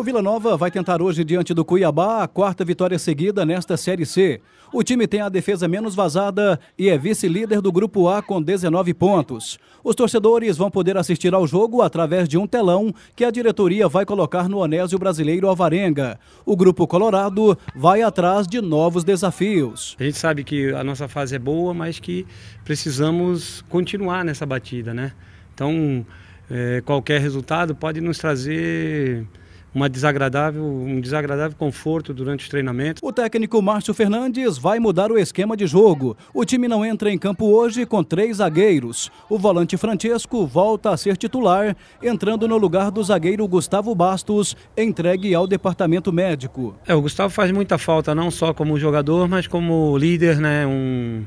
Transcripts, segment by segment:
O Vila Nova vai tentar hoje, diante do Cuiabá, a quarta vitória seguida nesta Série C. O time tem a defesa menos vazada e é vice-líder do Grupo A com 19 pontos. Os torcedores vão poder assistir ao jogo através de um telão que a diretoria vai colocar no Onésio Brasileiro Alvarenga. O Grupo Colorado vai atrás de novos desafios. A gente sabe que a nossa fase é boa, mas que precisamos continuar nessa batida, né? Então, é, qualquer resultado pode nos trazer uma desagradável, um desagradável conforto durante os treinamentos. O técnico Márcio Fernandes vai mudar o esquema de jogo. O time não entra em campo hoje com três zagueiros. O volante Francesco volta a ser titular, entrando no lugar do zagueiro Gustavo Bastos, entregue ao departamento médico. É, o Gustavo faz muita falta, não só como jogador, mas como líder, né? Um,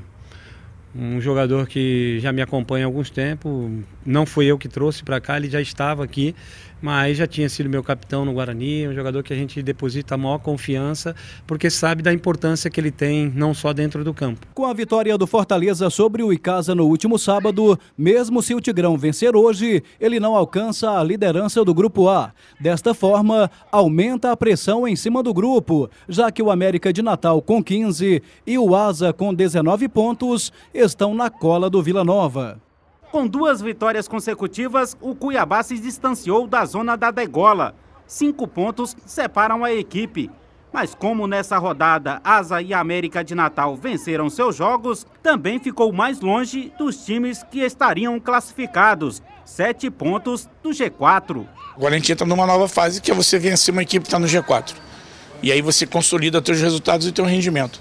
um jogador que já me acompanha há alguns tempos. Não fui eu que trouxe para cá, ele já estava aqui mas já tinha sido meu capitão no Guarani, um jogador que a gente deposita a maior confiança, porque sabe da importância que ele tem não só dentro do campo. Com a vitória do Fortaleza sobre o Icasa no último sábado, mesmo se o Tigrão vencer hoje, ele não alcança a liderança do grupo A. Desta forma, aumenta a pressão em cima do grupo, já que o América de Natal com 15 e o Asa com 19 pontos estão na cola do Vila Nova. Com duas vitórias consecutivas, o Cuiabá se distanciou da zona da degola. Cinco pontos separam a equipe. Mas como nessa rodada Asa e América de Natal venceram seus jogos, também ficou mais longe dos times que estariam classificados, sete pontos do G4. Agora a gente entra numa nova fase que é você vencer uma equipe que está no G4. E aí você consolida seus resultados e seu rendimento.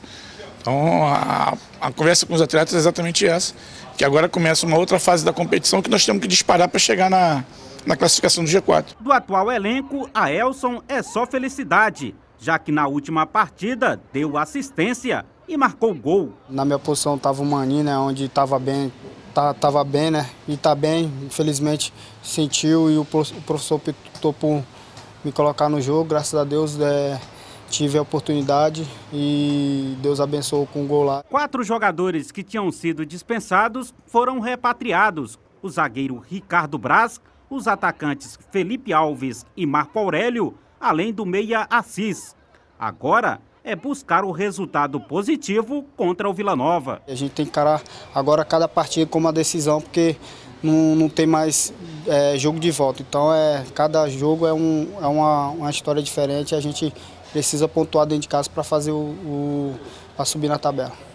Então a, a conversa com os atletas é exatamente essa, que agora começa uma outra fase da competição que nós temos que disparar para chegar na, na classificação do G4. Do atual elenco, a Elson é só felicidade, já que na última partida deu assistência e marcou gol. Na minha posição estava o Maninho, né, onde estava bem, tá, tava bem, né, e tá bem, infelizmente sentiu e o professor optou por me colocar no jogo, graças a Deus é, tive a oportunidade e Deus abençoou com o um gol lá. Quatro jogadores que tinham sido dispensados foram repatriados. O zagueiro Ricardo Braz, os atacantes Felipe Alves e Marco Aurélio, além do meia Assis. Agora, é buscar o resultado positivo contra o Vila Nova. A gente tem que encarar agora cada partida com uma decisão, porque não, não tem mais é, jogo de volta. Então, é, cada jogo é, um, é uma, uma história diferente e a gente precisa pontuar dentro de casa para fazer o, o para subir na tabela.